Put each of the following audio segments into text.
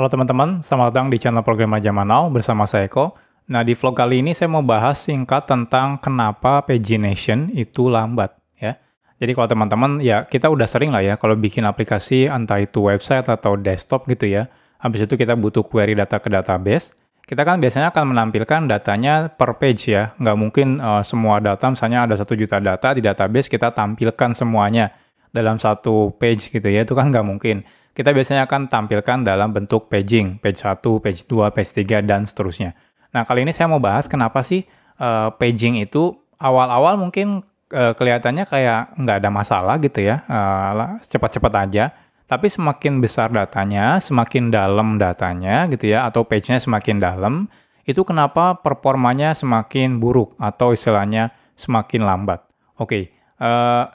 Halo teman-teman, selamat datang di channel program Aja now bersama saya Eko. Nah, di vlog kali ini saya mau bahas singkat tentang kenapa pagination itu lambat, ya. Jadi kalau teman-teman, ya kita udah sering lah ya kalau bikin aplikasi entah itu website atau desktop gitu ya. Habis itu kita butuh query data ke database. Kita kan biasanya akan menampilkan datanya per page ya. Nggak mungkin uh, semua data, misalnya ada satu juta data di database, kita tampilkan semuanya dalam satu page gitu ya. Itu kan nggak mungkin kita biasanya akan tampilkan dalam bentuk paging, page 1, page 2, page 3, dan seterusnya. Nah, kali ini saya mau bahas kenapa sih uh, paging itu awal-awal mungkin uh, kelihatannya kayak nggak ada masalah gitu ya, uh, eh, cepat-cepat aja. Tapi semakin besar datanya, semakin dalam datanya gitu ya, atau page-nya semakin dalam, itu kenapa performanya semakin buruk atau istilahnya semakin lambat. Oke, okay, uh,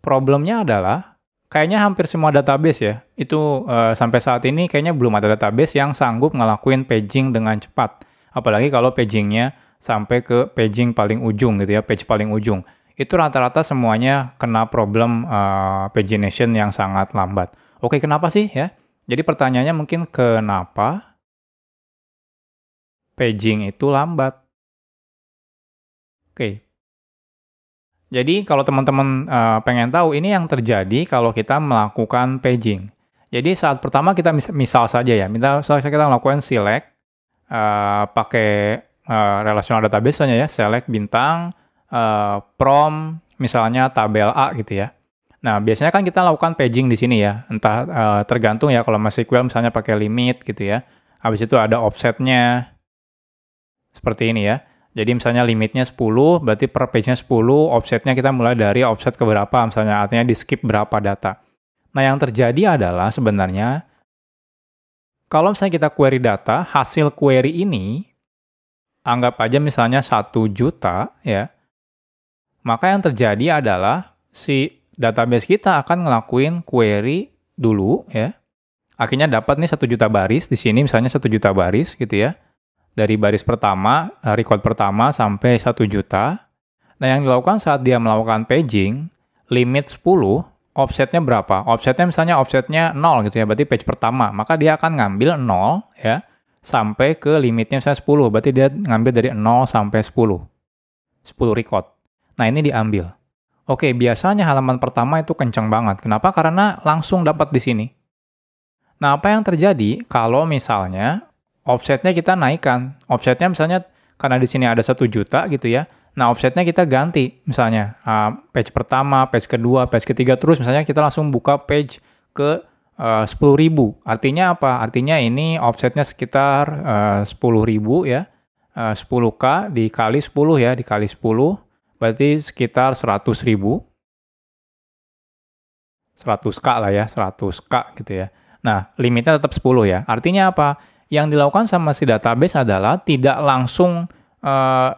problemnya adalah kayaknya hampir semua database ya itu uh, sampai saat ini kayaknya belum ada database yang sanggup ngelakuin paging dengan cepat apalagi kalau pagingnya sampai ke paging paling ujung gitu ya page paling ujung itu rata-rata semuanya kena problem uh, pagination yang sangat lambat oke kenapa sih ya jadi pertanyaannya mungkin kenapa paging itu lambat Oke, jadi kalau teman-teman uh, pengen tahu ini yang terjadi kalau kita melakukan paging. Jadi saat pertama kita mis misal saja ya, misal kita melakukan select uh, pakai uh, relational database ya, select bintang uh, from misalnya tabel A gitu ya. Nah, biasanya kan kita lakukan paging di sini ya. Entah uh, tergantung ya kalau masih MySQL misalnya pakai limit gitu ya. Habis itu ada offsetnya seperti ini ya. Jadi misalnya limitnya 10, berarti per page-nya 10, offsetnya kita mulai dari offset ke berapa, misalnya artinya di skip berapa data. Nah yang terjadi adalah sebenarnya, kalau misalnya kita query data, hasil query ini, anggap aja misalnya 1 juta ya, maka yang terjadi adalah si database kita akan ngelakuin query dulu ya, akhirnya dapat nih 1 juta baris di sini misalnya 1 juta baris gitu ya dari baris pertama, eh, record pertama sampai 1 juta. Nah, yang dilakukan saat dia melakukan paging, limit 10, offsetnya berapa? Offsetnya misalnya offsetnya 0 gitu ya, berarti page pertama. Maka dia akan ngambil 0 ya, sampai ke limitnya misalnya 10. Berarti dia ngambil dari 0 sampai 10. 10 record. Nah, ini diambil. Oke, biasanya halaman pertama itu kencang banget. Kenapa? Karena langsung dapat di sini. Nah, apa yang terjadi kalau misalnya offsetnya kita naikkan. Offsetnya misalnya karena di sini ada satu juta gitu ya. Nah offsetnya kita ganti misalnya uh, page pertama, page kedua, page ketiga terus misalnya kita langsung buka page ke eh, sepuluh ribu. Artinya apa? Artinya ini offsetnya sekitar eh, sepuluh ribu ya. Eh, sepuluh k dikali sepuluh ya, dikali sepuluh berarti sekitar seratus ribu. Seratus k lah ya, seratus k gitu ya. Nah limitnya tetap sepuluh ya. Artinya apa? yang dilakukan sama si database adalah tidak langsung uh,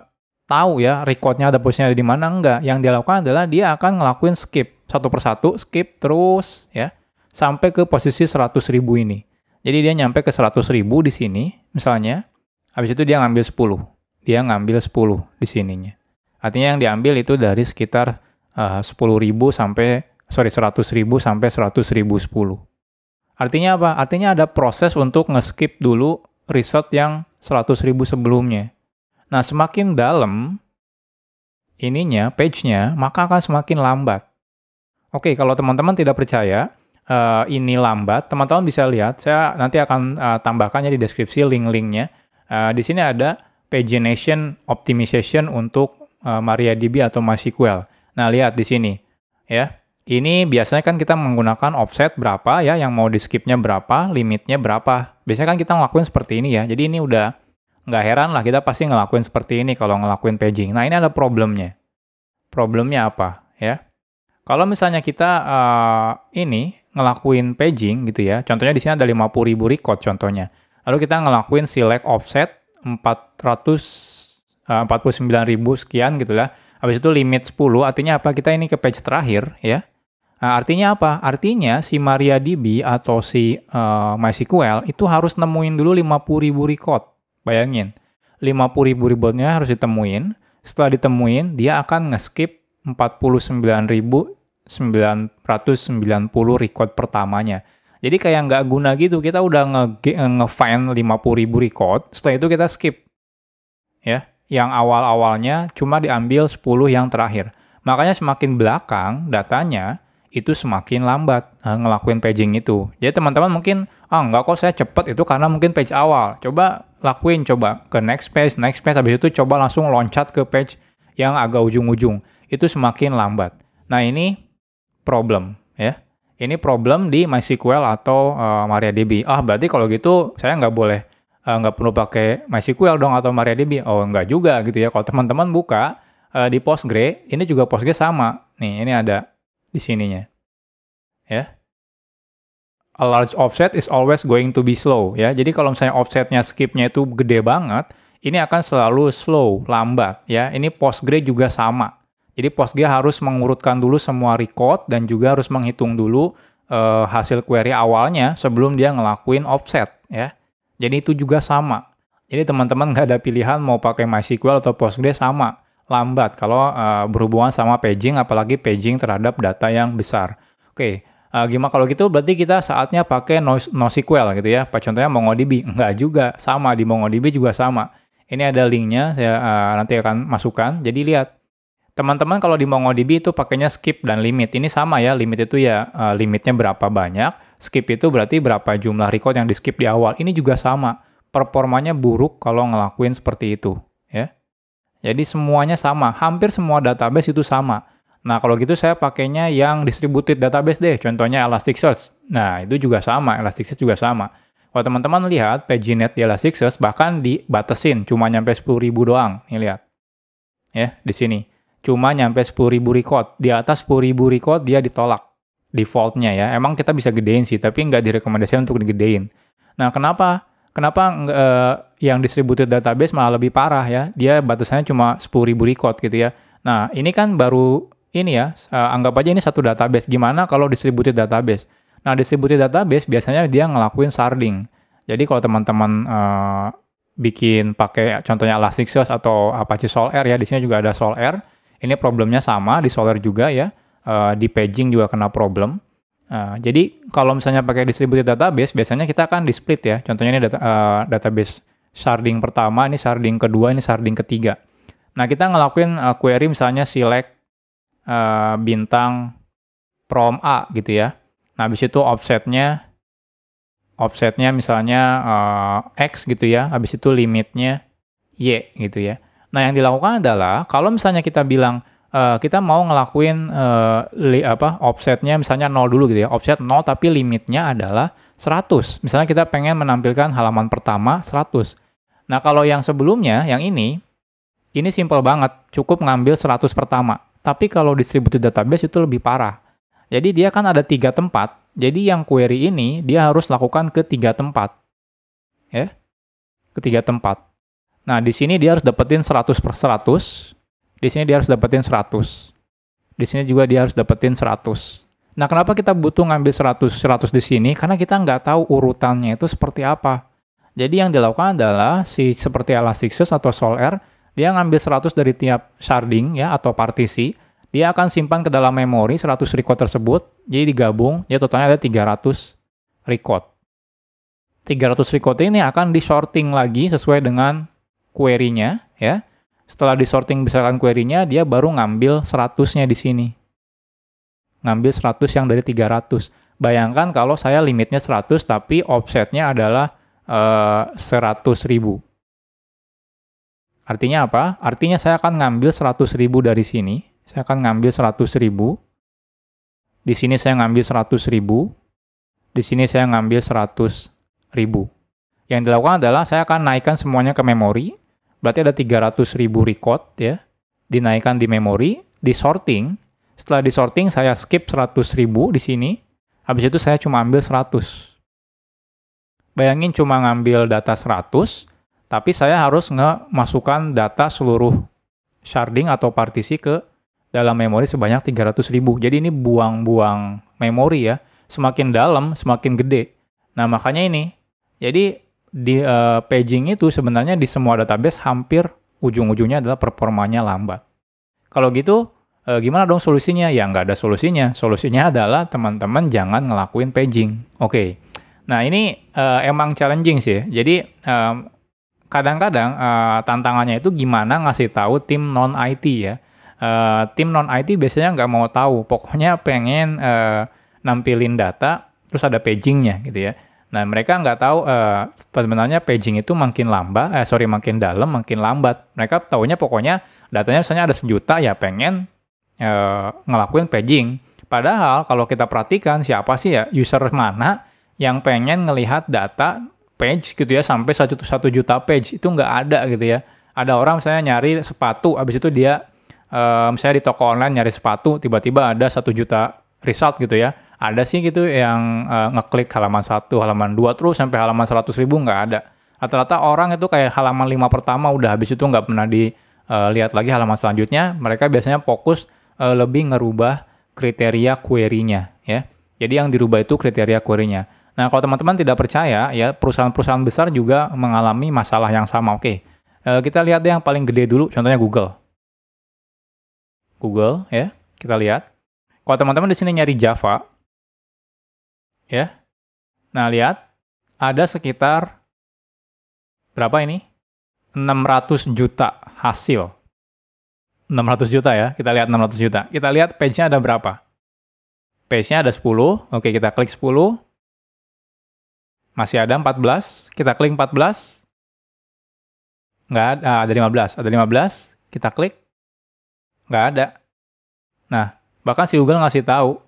tahu ya recordnya ada posisinya di mana enggak. Yang dilakukan adalah dia akan ngelakuin skip satu persatu, skip terus ya sampai ke posisi 100 ribu ini. Jadi dia nyampe ke 100 ribu di sini misalnya, habis itu dia ngambil 10. Dia ngambil 10 di sininya. Artinya yang diambil itu dari sekitar eh, uh, 10 ribu sampai, sorry 100 ribu sampai 100 ribu 10. Artinya apa? Artinya ada proses untuk nge-skip dulu riset yang 100.000 ribu sebelumnya. Nah, semakin dalam ininya, page-nya, maka akan semakin lambat. Oke, kalau teman-teman tidak percaya uh, ini lambat, teman-teman bisa lihat, saya nanti akan uh, tambahkannya di deskripsi link-linknya. Uh, di sini ada pagination optimization untuk uh, MariaDB atau MySQL. Nah, lihat di sini. Ya, ini biasanya kan kita menggunakan offset berapa ya, yang mau di skipnya berapa, limitnya berapa. Biasanya kan kita ngelakuin seperti ini ya, jadi ini udah nggak heran lah kita pasti ngelakuin seperti ini kalau ngelakuin paging. Nah ini ada problemnya. Problemnya apa ya? Kalau misalnya kita uh, ini ngelakuin paging gitu ya, contohnya di sini ada ribu record contohnya. Lalu kita ngelakuin select offset 400 eh, uh, ribu sekian gitu lah. Habis itu limit 10 artinya apa? Kita ini ke page terakhir ya. Nah, artinya apa? Artinya si MariaDB atau si uh, eh, MySQL itu harus nemuin dulu 50 ribu record. Bayangin, 50 ribu recordnya harus ditemuin. Setelah ditemuin, dia akan nge-skip 49.990 record pertamanya. Jadi kayak nggak guna gitu, kita udah eh, nge-find 50 ribu record, setelah itu kita skip. Ya, yang awal-awalnya cuma diambil 10 yang terakhir. Makanya semakin belakang datanya, itu semakin lambat uh, ngelakuin paging itu. Jadi teman-teman mungkin ah nggak kok saya cepet itu karena mungkin page awal. Coba lakuin coba ke next page, next page habis itu coba langsung loncat ke page yang agak ujung-ujung. Itu semakin lambat. Nah, ini problem ya. Ini problem di MySQL atau uh, MariaDB. Ah, berarti kalau gitu saya nggak boleh uh, eh, nggak perlu pakai MySQL dong atau MariaDB. Oh, nggak juga gitu ya. Kalau teman-teman buka uh, di Postgre, ini juga Postgre sama. Nih, ini ada di sininya. Ya. A large offset is always going to be slow ya. Jadi kalau misalnya offsetnya skipnya itu gede banget, ini akan selalu slow, lambat ya. Ini Postgre juga sama. Jadi Postgre harus mengurutkan dulu semua record dan juga harus menghitung dulu uh, hasil query awalnya sebelum dia ngelakuin offset ya. Jadi itu juga sama. Jadi teman-teman nggak ada pilihan mau pakai MySQL atau Postgre sama lambat kalau uh, berhubungan sama paging apalagi paging terhadap data yang besar. Oke, okay. uh, eh, gimana kalau gitu berarti kita saatnya pakai NoSQL gitu ya. Pak Contohnya MongoDB. Enggak juga, sama di MongoDB juga sama. Ini ada linknya, saya uh, nanti akan masukkan. Jadi lihat, teman-teman kalau di MongoDB itu pakainya skip dan limit. Ini sama ya, limit itu ya uh, limitnya berapa banyak. Skip itu berarti berapa jumlah record yang di skip di awal. Ini juga sama, performanya buruk kalau ngelakuin seperti itu. Jadi semuanya sama, hampir semua database itu sama. Nah, kalau gitu saya pakainya yang distributed database deh, contohnya Elasticsearch. Nah, itu juga sama, Elasticsearch juga sama. Kalau teman-teman lihat, paginet di Elasticsearch bahkan dibatasin, cuma nyampe 10.000 doang. Nih lihat. Ya, di sini. Cuma nyampe 10.000 record. Di atas 10.000 record dia ditolak defaultnya ya. Emang kita bisa gedein sih, tapi nggak direkomendasikan untuk digedein. Nah, kenapa? Kenapa uh, yang distributed database malah lebih parah ya? Dia batasannya cuma 10.000 record gitu ya. Nah, ini kan baru ini ya, uh, anggap aja ini satu database. Gimana kalau distributed database? Nah, distributed database biasanya dia ngelakuin sharding. Jadi kalau teman-teman uh, bikin pakai contohnya Elasticsearch atau Apache Solr ya, di sini juga ada Solr. Ini problemnya sama di Solr juga ya. Uh, di paging juga kena problem. Uh, jadi kalau misalnya pakai distributed database, biasanya kita akan di split ya. Contohnya ini data, uh, database sharding pertama, ini sharding kedua, ini sharding ketiga. Nah kita ngelakuin uh, query misalnya select uh, bintang prom A gitu ya. Nah habis itu offsetnya, offsetnya misalnya uh, X gitu ya, habis itu limitnya Y gitu ya. Nah yang dilakukan adalah kalau misalnya kita bilang uh, kita mau ngelakuin uh, li, apa offsetnya misalnya nol dulu gitu ya offset nol tapi limitnya adalah 100 misalnya kita pengen menampilkan halaman pertama 100 nah kalau yang sebelumnya yang ini ini simple banget cukup ngambil 100 pertama tapi kalau distributed database itu lebih parah jadi dia kan ada tiga tempat jadi yang query ini dia harus lakukan ke tiga tempat ya ketiga tempat nah di sini dia harus dapetin 100 per 100 di sini dia harus dapetin 100. Di sini juga dia harus dapetin 100. Nah, kenapa kita butuh ngambil 100 100 di sini? Karena kita nggak tahu urutannya itu seperti apa. Jadi yang dilakukan adalah si seperti Elasticsearch atau SolR, dia ngambil 100 dari tiap sharding ya atau partisi, dia akan simpan ke dalam memori 100 record tersebut, jadi digabung, ya totalnya ada 300 record. 300 record ini akan disorting lagi sesuai dengan query-nya ya. Setelah disorting misalkan query-nya, dia baru ngambil 100-nya di sini. Ngambil 100 yang dari 300. Bayangkan kalau saya limitnya 100 tapi offset-nya adalah uh, eh, 100 ribu. Artinya apa? Artinya saya akan ngambil 100 ribu dari sini. Saya akan ngambil 100 ribu. Di sini saya ngambil 100 ribu. Di sini saya ngambil 100 ribu. Yang dilakukan adalah saya akan naikkan semuanya ke memori Berarti ada 300 ribu record ya, dinaikkan di memori, disorting. Setelah disorting saya skip 100 ribu di sini, habis itu saya cuma ambil 100. Bayangin cuma ngambil data 100, tapi saya harus ngemasukkan data seluruh sharding atau partisi ke dalam memori sebanyak 300 ribu. Jadi ini buang-buang memori ya. Semakin dalam, semakin gede. Nah makanya ini, jadi di uh, paging itu sebenarnya di semua database hampir ujung-ujungnya adalah performanya lambat. Kalau gitu uh, gimana dong solusinya? Ya nggak ada solusinya. Solusinya adalah teman-teman jangan ngelakuin paging. Oke. Okay. Nah ini uh, emang challenging sih. Jadi kadang-kadang uh, tantangannya itu gimana ngasih tahu tim non IT ya. Uh, tim non IT biasanya nggak mau tahu. Pokoknya pengen uh, nampilin data terus ada pagingnya gitu ya. Nah mereka nggak tahu uh, sebenarnya paging itu makin lambat, eh sorry makin dalam, makin lambat. Mereka taunya pokoknya datanya misalnya ada sejuta ya pengen uh, ngelakuin paging. Padahal kalau kita perhatikan siapa sih ya user mana yang pengen ngelihat data page gitu ya sampai satu satu juta page itu nggak ada gitu ya ada orang misalnya nyari sepatu habis itu dia uh, misalnya di toko online nyari sepatu tiba-tiba ada satu juta result gitu ya ada sih gitu yang uh, ngeklik halaman satu, halaman dua terus sampai halaman seratus ribu nggak ada. Rata-rata orang itu kayak halaman lima pertama udah habis itu nggak pernah dilihat eh, lagi halaman selanjutnya. Mereka biasanya fokus uh, lebih ngerubah kriteria query-nya ya. Jadi yang dirubah itu kriteria query-nya. Nah, kalau teman-teman tidak percaya ya perusahaan-perusahaan besar juga mengalami masalah yang sama. Oke. kita lihat deh yang paling gede dulu contohnya Google. Google ya. Kita lihat. Kalau teman-teman di sini nyari Java, ya. Nah, lihat ada sekitar berapa ini? 600 juta hasil. 600 juta ya. Kita lihat 600 juta. Kita lihat page-nya ada berapa? Page-nya ada 10. Oke, kita klik 10. Masih ada 14. Kita klik 14. Nggak ada, ah, ada 15. Ada 15. Kita klik. Nggak ada. Nah, bahkan si Google ngasih tahu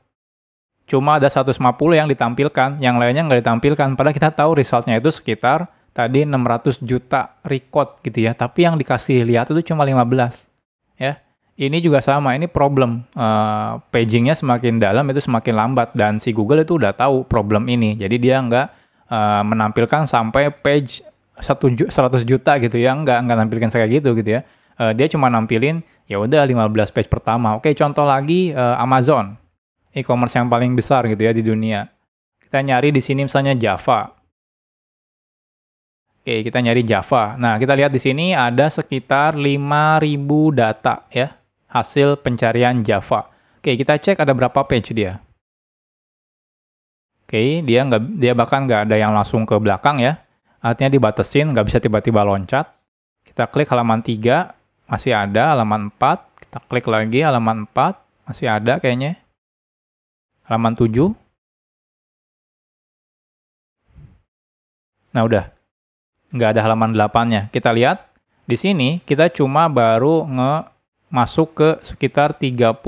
cuma ada 150 yang ditampilkan, yang lainnya nggak ditampilkan. Padahal kita tahu resultnya itu sekitar tadi 600 juta record gitu ya, tapi yang dikasih lihat itu cuma 15. Ya, ini juga sama, ini problem. Uh, pagingnya semakin dalam itu semakin lambat dan si Google itu udah tahu problem ini. Jadi dia nggak uh, menampilkan sampai page 100 juta gitu ya, nggak nggak nampilkan kayak gitu gitu ya. Uh, dia cuma nampilin ya udah 15 page pertama. Oke, contoh lagi uh, Amazon e-commerce yang paling besar gitu ya di dunia. Kita nyari di sini misalnya Java. Oke, kita nyari Java. Nah, kita lihat di sini ada sekitar 5000 data ya, hasil pencarian Java. Oke, kita cek ada berapa page dia. Oke, dia nggak dia bahkan nggak ada yang langsung ke belakang ya. Artinya dibatesin, nggak bisa tiba-tiba loncat. Kita klik halaman 3, masih ada halaman 4, kita klik lagi halaman 4, masih ada kayaknya halaman 7. Nah, udah. Nggak ada halaman 8-nya. Kita lihat. Di sini kita cuma baru nge masuk ke sekitar 30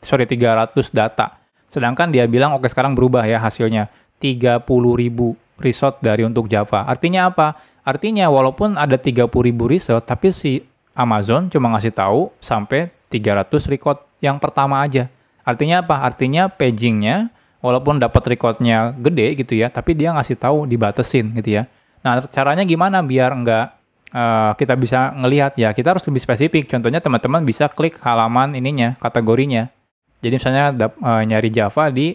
sorry 300 data. Sedangkan dia bilang oke okay, sekarang berubah ya hasilnya ribu resort dari untuk Java. Artinya apa? Artinya walaupun ada ribu resort tapi si Amazon cuma ngasih tahu sampai 300 record yang pertama aja. Artinya apa? Artinya pagingnya walaupun dapat recordnya gede gitu ya, tapi dia ngasih tahu dibatesin gitu ya. Nah caranya gimana biar nggak uh, kita bisa ngelihat ya? Kita harus lebih spesifik. Contohnya teman-teman bisa klik halaman ininya, kategorinya. Jadi misalnya dap, uh, nyari Java di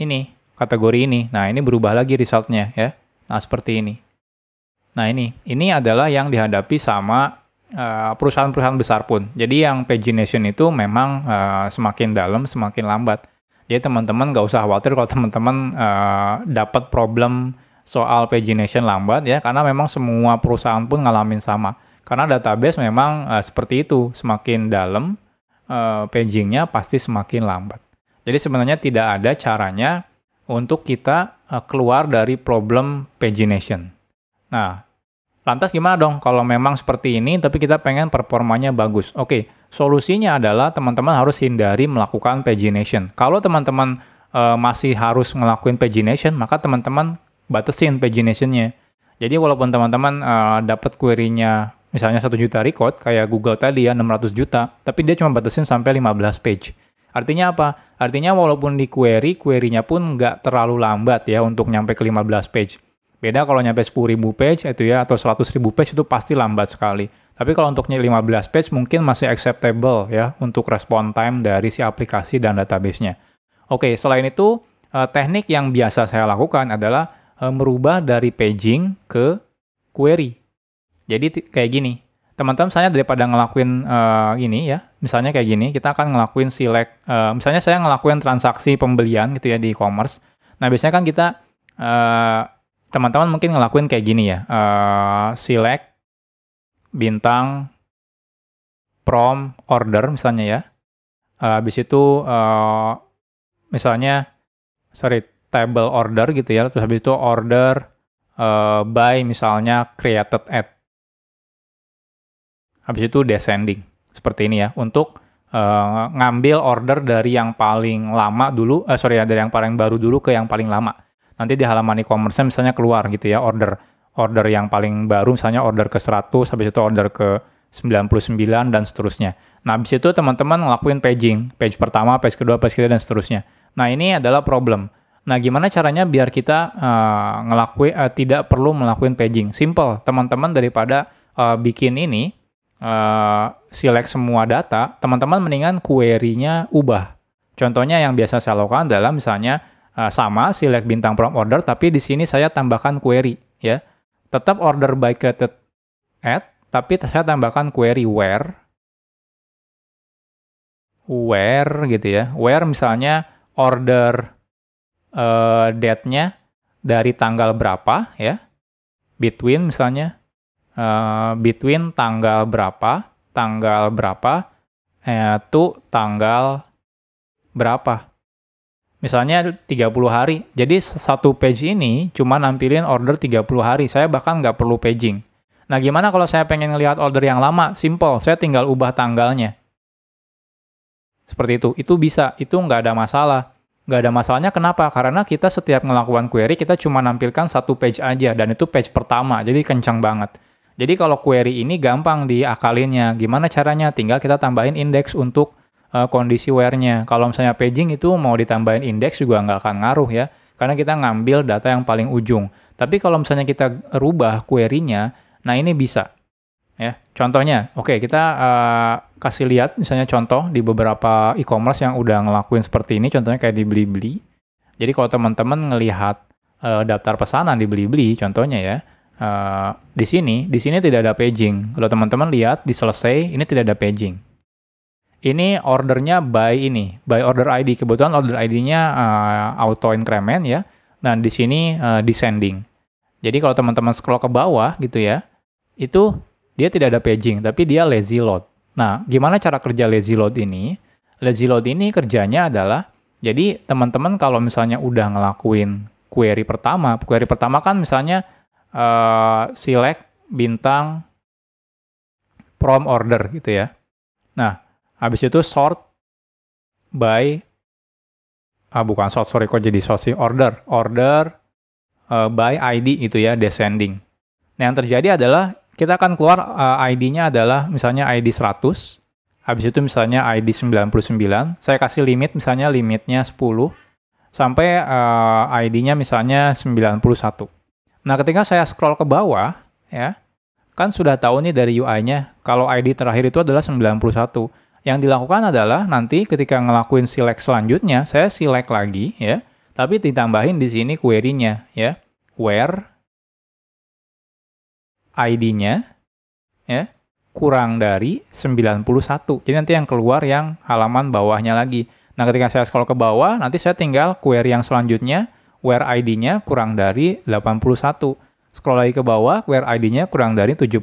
ini kategori ini. Nah ini berubah lagi resultnya ya. Nah seperti ini. Nah ini, ini adalah yang dihadapi sama Eh, perusahaan-perusahaan besar pun. Jadi yang pagination itu memang uh, semakin dalam, semakin lambat. Jadi teman-teman nggak usah khawatir kalau teman-teman uh, dapat problem soal pagination lambat ya, karena memang semua perusahaan pun ngalamin sama. Karena database memang uh, seperti itu, semakin dalam uh, pagingnya pasti semakin lambat. Jadi sebenarnya tidak ada caranya untuk kita uh, keluar dari problem pagination. Nah, Lantas gimana dong kalau memang seperti ini tapi kita pengen performanya bagus? Oke, solusinya adalah teman-teman harus hindari melakukan pagination. Kalau teman-teman e, masih harus ngelakuin pagination, maka teman-teman batasin paginationnya. Jadi walaupun teman-teman e, eh, dapat query-nya misalnya 1 juta record kayak Google tadi ya 600 juta, tapi dia cuma batasin sampai 15 page. Artinya apa? Artinya walaupun di query, query-nya pun nggak terlalu lambat ya untuk nyampe ke 15 page Beda kalau nyampe 10.000 page itu ya atau 100.000 page itu pasti lambat sekali. Tapi kalau untuknya 15 page mungkin masih acceptable ya untuk respon time dari si aplikasi dan databasenya Oke, selain itu eh, teknik yang biasa saya lakukan adalah eh, merubah dari paging ke query. Jadi kayak gini. Teman-teman saya daripada ngelakuin uh, ini ya, misalnya kayak gini, kita akan ngelakuin select uh, misalnya saya ngelakuin transaksi pembelian gitu ya di e-commerce. Nah, biasanya kan kita uh, teman-teman mungkin ngelakuin kayak gini ya. Uh, select bintang from order misalnya ya. Uh, habis itu uh, misalnya sorry table order gitu ya. Terus habis itu order uh, by misalnya created at. Habis itu descending seperti ini ya untuk uh, ngambil order dari yang paling lama dulu, uh, sorry ya dari yang paling baru dulu ke yang paling lama nanti di halaman e-commerce misalnya keluar gitu ya order order yang paling baru misalnya order ke 100 habis itu order ke 99 dan seterusnya. Nah, habis itu teman-teman ngelakuin paging, page pertama, page kedua, page ketiga dan seterusnya. Nah, ini adalah problem. Nah, gimana caranya biar kita uh, ngelakuin uh, tidak perlu melakukan paging? Simple, teman-teman daripada uh, bikin ini uh, select semua data, teman-teman mendingan query-nya ubah. Contohnya yang biasa saya lakukan adalah misalnya uh, sama select bintang prompt order tapi di sini saya tambahkan query ya. Tetap order by created at tapi saya tambahkan query where where gitu ya. Where misalnya order uh, date-nya dari tanggal berapa ya. Between misalnya uh, between tanggal berapa, tanggal berapa eh, to tanggal berapa misalnya 30 hari. Jadi satu page ini cuma nampilin order 30 hari. Saya bahkan nggak perlu paging. Nah gimana kalau saya pengen ngelihat order yang lama? Simple, saya tinggal ubah tanggalnya. Seperti itu. Itu bisa, itu nggak ada masalah. Nggak ada masalahnya kenapa? Karena kita setiap melakukan query, kita cuma nampilkan satu page aja. Dan itu page pertama, jadi kencang banget. Jadi kalau query ini gampang diakalinnya. Gimana caranya? Tinggal kita tambahin indeks untuk uh, kondisi wear-nya. Kalau misalnya paging itu mau ditambahin indeks juga nggak akan ngaruh ya, karena kita ngambil data yang paling ujung. Tapi kalau misalnya kita rubah query-nya, nah ini bisa. Ya, contohnya, oke okay, kita uh, kasih lihat misalnya contoh di beberapa e-commerce yang udah ngelakuin seperti ini, contohnya kayak di Blibli. Jadi kalau teman-teman ngelihat uh, daftar pesanan di Blibli, contohnya ya, uh, di sini, di sini tidak ada paging. Kalau teman-teman lihat di selesai, ini tidak ada paging ini ordernya by ini, by order ID. Kebetulan order ID-nya uh, eh, auto increment ya. Nah, di sini uh, descending. Jadi kalau teman-teman scroll ke bawah gitu ya, itu dia tidak ada paging, tapi dia lazy load. Nah, gimana cara kerja lazy load ini? Lazy load ini kerjanya adalah, jadi teman-teman kalau misalnya udah ngelakuin query pertama, query pertama kan misalnya uh, select bintang from order gitu ya. Nah, Habis itu sort by ah bukan sort sorry kok jadi sort sih order order uh, by ID itu ya descending. Nah yang terjadi adalah kita akan keluar uh, eh, ID-nya adalah misalnya ID 100, habis itu misalnya ID 99, saya kasih limit misalnya limitnya 10 sampai uh, eh, ID-nya misalnya 91. Nah, ketika saya scroll ke bawah ya, kan sudah tahu nih dari UI-nya kalau ID terakhir itu adalah 91. Yang dilakukan adalah nanti ketika ngelakuin select selanjutnya, saya select lagi ya, tapi ditambahin di sini query-nya ya. Where ID-nya ya kurang dari 91. Jadi nanti yang keluar yang halaman bawahnya lagi. Nah, ketika saya scroll ke bawah, nanti saya tinggal query yang selanjutnya where ID-nya kurang dari 81. Scroll lagi ke bawah, where ID-nya kurang dari 71.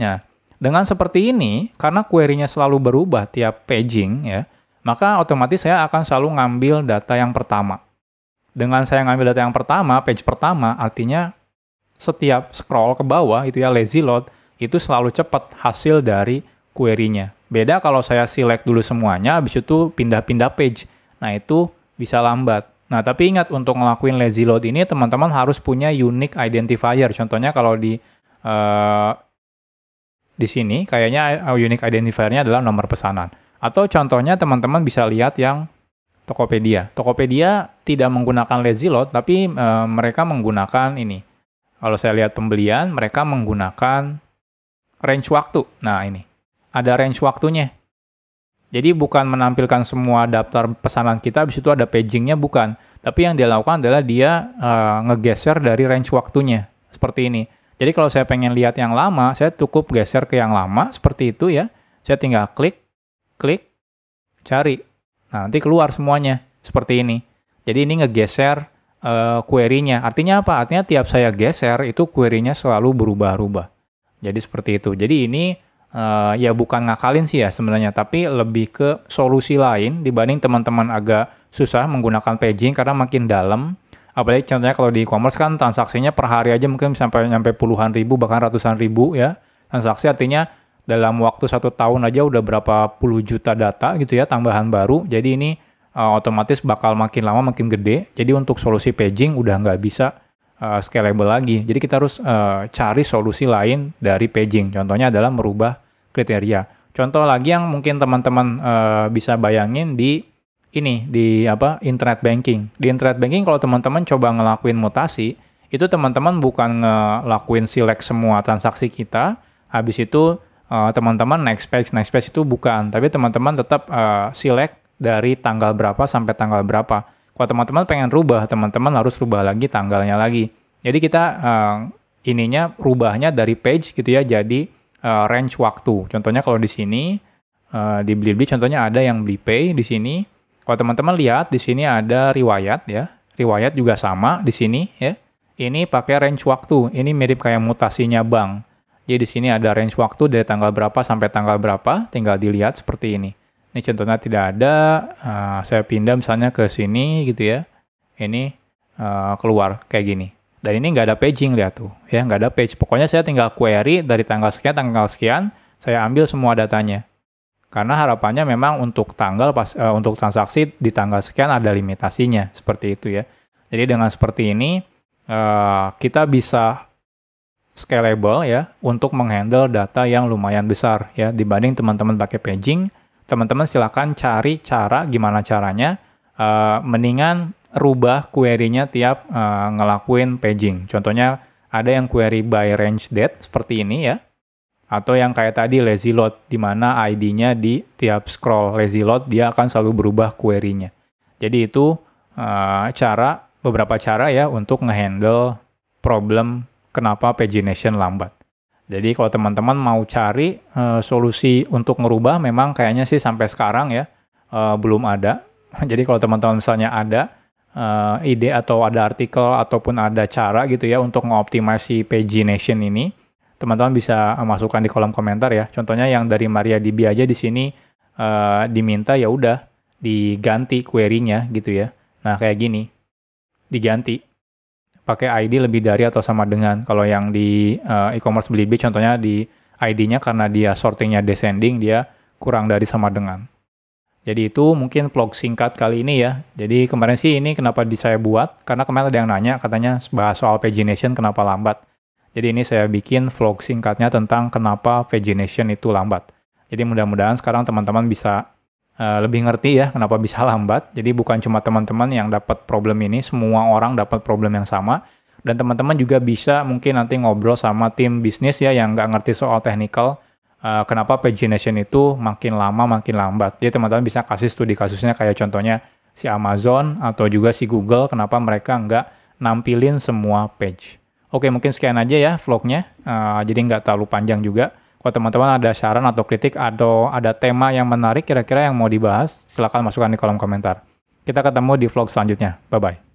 Nah, dengan seperti ini, karena query-nya selalu berubah tiap paging ya, maka otomatis saya akan selalu ngambil data yang pertama. Dengan saya ngambil data yang pertama, page pertama, artinya setiap scroll ke bawah itu ya lazy load, itu selalu cepat hasil dari query-nya. Beda kalau saya select dulu semuanya, habis itu pindah-pindah page. Nah itu bisa lambat. Nah tapi ingat untuk ngelakuin lazy load ini teman-teman harus punya unique identifier. Contohnya kalau di uh, di sini kayaknya eh, unique identifier-nya adalah nomor pesanan. Atau contohnya teman-teman bisa lihat yang Tokopedia. Tokopedia tidak menggunakan lazy load tapi e, mereka menggunakan ini. Kalau saya lihat pembelian, mereka menggunakan range waktu. Nah ini, ada range waktunya. Jadi bukan menampilkan semua daftar pesanan kita, habis itu ada pagingnya, bukan. Tapi yang dia lakukan adalah dia e, ngegeser dari range waktunya, seperti ini. Jadi kalau saya pengen lihat yang lama, saya cukup geser ke yang lama seperti itu ya. Saya tinggal klik, klik, cari. Nah, nanti keluar semuanya seperti ini. Jadi ini ngegeser uh, query-nya. Artinya apa? Artinya tiap saya geser itu query-nya selalu berubah-ubah. Jadi seperti itu. Jadi ini uh, ya bukan ngakalin sih ya sebenarnya, tapi lebih ke solusi lain dibanding teman-teman agak susah menggunakan paging karena makin dalam apalagi contohnya kalau di e-commerce kan transaksinya per hari aja mungkin sampai sampai puluhan ribu bahkan ratusan ribu ya transaksi artinya dalam waktu satu tahun aja udah berapa puluh juta data gitu ya tambahan baru jadi ini uh, otomatis bakal makin lama makin gede jadi untuk solusi paging udah nggak bisa uh, scalable lagi jadi kita harus uh, cari solusi lain dari paging contohnya adalah merubah kriteria contoh lagi yang mungkin teman-teman uh, bisa bayangin di ini di apa internet banking. Di internet banking kalau teman-teman coba ngelakuin mutasi, itu teman-teman bukan ngelakuin select semua transaksi kita, habis itu uh, teman-teman next page next page itu bukan, tapi teman-teman tetap uh, select dari tanggal berapa sampai tanggal berapa. Kalau teman-teman pengen rubah, teman-teman harus rubah lagi tanggalnya lagi. Jadi kita uh, ininya rubahnya dari page gitu ya jadi uh, range waktu. Contohnya kalau di sini uh, di Blibli contohnya ada yang beli pay di sini kalau teman-teman lihat di sini ada riwayat ya. Riwayat juga sama di sini ya. Ini pakai range waktu. Ini mirip kayak mutasinya bank. Jadi di sini ada range waktu dari tanggal berapa sampai tanggal berapa, tinggal dilihat seperti ini. Ini contohnya tidak ada, uh, saya pindah misalnya ke sini gitu ya. Ini uh, keluar kayak gini. Dan ini nggak ada paging lihat tuh, ya nggak ada page. Pokoknya saya tinggal query dari tanggal sekian, tanggal sekian, saya ambil semua datanya. Karena harapannya memang untuk tanggal pas uh, untuk transaksi di tanggal sekian ada limitasinya seperti itu ya. Jadi dengan seperti ini uh, kita bisa scalable ya untuk menghandle data yang lumayan besar ya dibanding teman-teman pakai paging teman-teman silahkan cari cara gimana caranya uh, mendingan rubah query-nya tiap uh, ngelakuin paging contohnya ada yang query by range date seperti ini ya atau yang kayak tadi lazy load di mana ID-nya di tiap scroll lazy load dia akan selalu berubah query-nya. Jadi itu uh, cara beberapa cara ya untuk ngehandle problem kenapa pagination lambat. Jadi kalau teman-teman mau cari uh, solusi untuk ngerubah memang kayaknya sih sampai sekarang ya uh, belum ada. Jadi kalau teman-teman misalnya ada uh, ide atau ada artikel ataupun ada cara gitu ya untuk mengoptimasi pagination ini teman-teman bisa eh, masukkan di kolom komentar ya. Contohnya yang dari Maria Dibi aja di sini uh, diminta ya udah diganti query-nya gitu ya. Nah, kayak gini. Diganti pakai ID lebih dari atau sama dengan. Kalau yang di uh, e-commerce Blibit contohnya di ID-nya karena dia sortingnya descending, dia kurang dari sama dengan. Jadi itu mungkin vlog singkat kali ini ya. Jadi kemarin sih ini kenapa di saya buat, karena kemarin ada yang nanya, katanya bahas soal pagination kenapa lambat. Jadi ini saya bikin vlog singkatnya tentang kenapa pagination itu lambat. Jadi mudah-mudahan sekarang teman-teman bisa uh, lebih ngerti ya kenapa bisa lambat. Jadi bukan cuma teman-teman yang dapat problem ini, semua orang dapat problem yang sama. Dan teman-teman juga bisa mungkin nanti ngobrol sama tim bisnis ya yang nggak ngerti soal technical. Uh, kenapa pagination itu makin lama makin lambat. Jadi teman-teman bisa kasih studi kasusnya kayak contohnya si Amazon atau juga si Google kenapa mereka nggak nampilin semua page. Oke, mungkin sekian aja ya vlognya. Uh, jadi nggak terlalu panjang juga. Kalau teman-teman ada saran atau kritik atau ada tema yang menarik kira-kira yang mau dibahas, silahkan masukkan di kolom komentar. Kita ketemu di vlog selanjutnya. Bye-bye.